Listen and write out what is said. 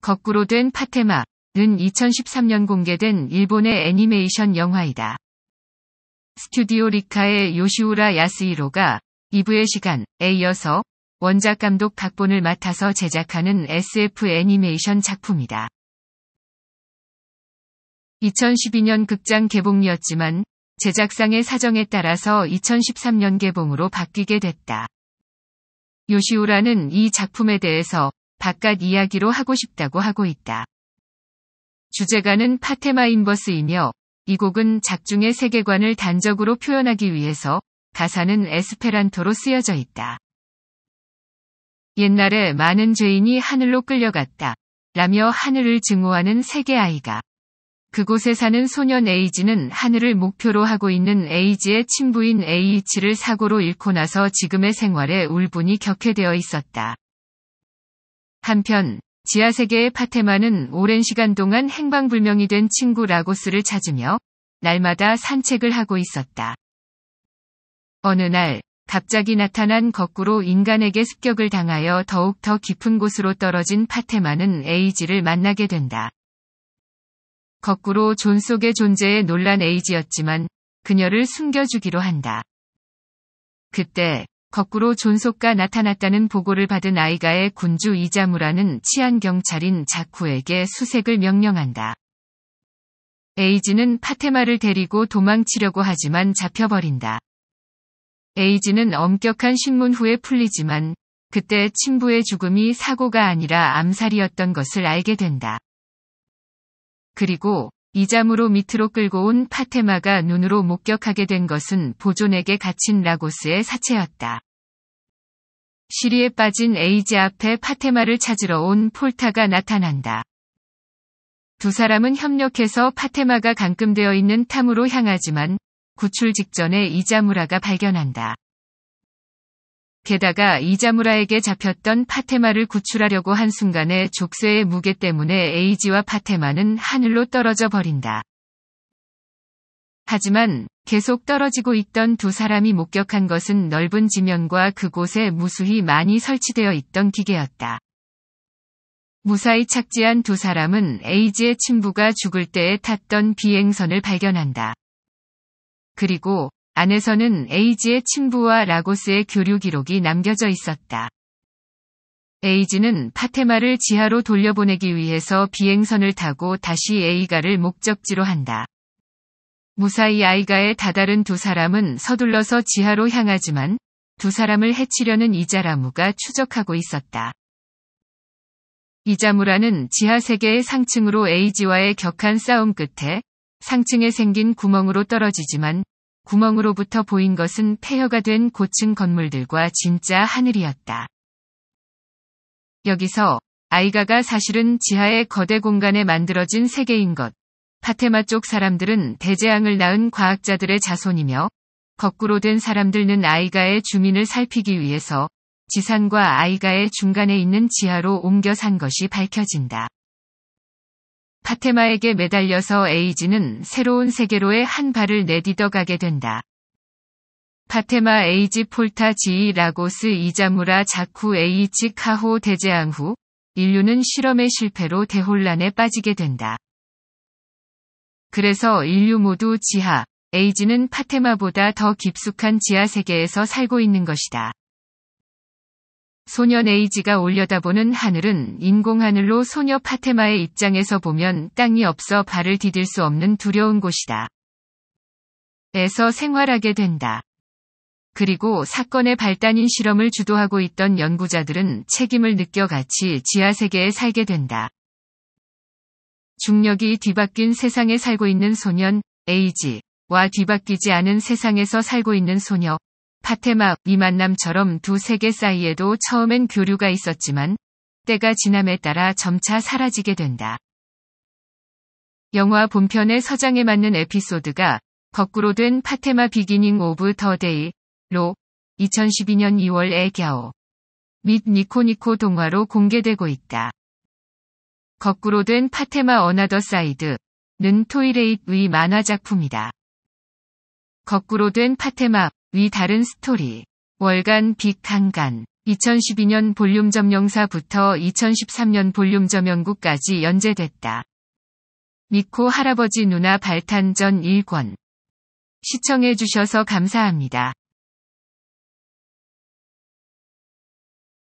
거꾸로 된 파테마는 2013년 공개된 일본의 애니메이션 영화이다. 스튜디오 리카의 요시우라 야스히로가 2부의 시간에 이어서 원작 감독 각본을 맡아서 제작하는 SF 애니메이션 작품이다. 2012년 극장 개봉이었지만 제작상의 사정에 따라서 2013년 개봉으로 바뀌게 됐다. 요시우라는 이 작품에 대해서 바깥 이야기로 하고 싶다고 하고 있다. 주제가는 파테마 인버스이며 이 곡은 작중의 세계관을 단적으로 표현하기 위해서 가사는 에스페란토로 쓰여져 있다. 옛날에 많은 죄인이 하늘로 끌려갔다. 라며 하늘을 증오하는 세계 아이가. 그곳에 사는 소년 에이지는 하늘을 목표로 하고 있는 에이지의 친부인 에이치를 사고로 잃고 나서 지금의 생활에 울분이 격해되어 있었다. 한편 지하세계의 파테마는 오랜 시간 동안 행방불명이 된 친구 라고스를 찾으며 날마다 산책을 하고 있었다. 어느 날 갑자기 나타난 거꾸로 인간에게 습격을 당하여 더욱 더 깊은 곳으로 떨어진 파테마는 에이지를 만나게 된다. 거꾸로 존 속의 존재에 놀란 에이지였지만 그녀를 숨겨주기로 한다. 그때 거꾸로 존속가 나타났다는 보고를 받은 아이가의 군주 이자무라는 치안경찰인 자쿠에게 수색을 명령한다. 에이지는 파테마를 데리고 도망치려고 하지만 잡혀버린다. 에이지는 엄격한 신문 후에 풀리지만 그때 친부의 죽음이 사고가 아니라 암살이었던 것을 알게 된다. 그리고 이잠으로 밑으로 끌고 온 파테마가 눈으로 목격하게 된 것은 보존에게 갇힌 라고스의 사체였다. 시리에 빠진 에이지 앞에 파테마를 찾으러 온 폴타가 나타난다. 두 사람은 협력해서 파테마가 감금되어 있는 탐으로 향하지만 구출 직전에 이자무라가 발견한다. 게다가 이자무라에게 잡혔던 파테마를 구출하려고 한 순간에 족쇄의 무게 때문에 에이지와 파테마는 하늘로 떨어져 버린다. 하지만 계속 떨어지고 있던 두 사람이 목격한 것은 넓은 지면과 그곳에 무수히 많이 설치되어 있던 기계였다. 무사히 착지한 두 사람은 에이지의 친부가 죽을 때에 탔던 비행선을 발견한다. 그리고 안에서는 에이지의 친부와 라고스의 교류 기록이 남겨져 있었다. 에이지는 파테마를 지하로 돌려보내기 위해서 비행선을 타고 다시 에이가를 목적지로 한다. 무사히 아이가에 다다른 두 사람은 서둘러서 지하로 향하지만 두 사람을 해치려는 이자라무가 추적하고 있었다. 이자무라는 지하 세계의 상층으로 에이지와의 격한 싸움 끝에 상층에 생긴 구멍으로 떨어지지만 구멍으로부터 보인 것은 폐허가 된 고층 건물들과 진짜 하늘이었다. 여기서 아이가가 사실은 지하의 거대 공간에 만들어진 세계인 것. 파테마 쪽 사람들은 대재앙을 낳은 과학자들의 자손이며 거꾸로 된 사람들은 아이가의 주민을 살피기 위해서 지상과 아이가의 중간에 있는 지하로 옮겨 산 것이 밝혀진다. 파테마에게 매달려서 에이지는 새로운 세계로의 한 발을 내딛어 가게 된다. 파테마 에이지 폴타 지 라고스 이자무라 자쿠 에이치 카호 대제앙 후 인류는 실험의 실패로 대혼란에 빠지게 된다. 그래서 인류 모두 지하, 에이지는 파테마보다 더 깊숙한 지하 세계에서 살고 있는 것이다. 소년에이지가 올려다보는 하늘은 인공하늘로 소녀 파테마의 입장에서 보면 땅이 없어 발을 디딜 수 없는 두려운 곳이다. 에서 생활하게 된다. 그리고 사건의 발단인 실험을 주도하고 있던 연구자들은 책임을 느껴 같이 지하세계에 살게 된다. 중력이 뒤바뀐 세상에 살고 있는 소년, 에이지와 뒤바뀌지 않은 세상에서 살고 있는 소녀, 파테마, 미만남처럼 두 세계 사이에도 처음엔 교류가 있었지만 때가 지남에 따라 점차 사라지게 된다. 영화 본편의 서장에 맞는 에피소드가 거꾸로 된 파테마 비기닝 오브 더 데이로 2012년 2월에 갸오 및 니코니코 동화로 공개되고 있다. 거꾸로 된 파테마 어나더 사이드는 토이레이트의 만화 작품이다. 거꾸로 된 파테마 위 다른 스토리. 월간 빅한간. 2012년 볼륨점 영사부터 2013년 볼륨점 연구까지 연재됐다. 미코 할아버지 누나 발탄 전 1권. 시청해주셔서 감사합니다.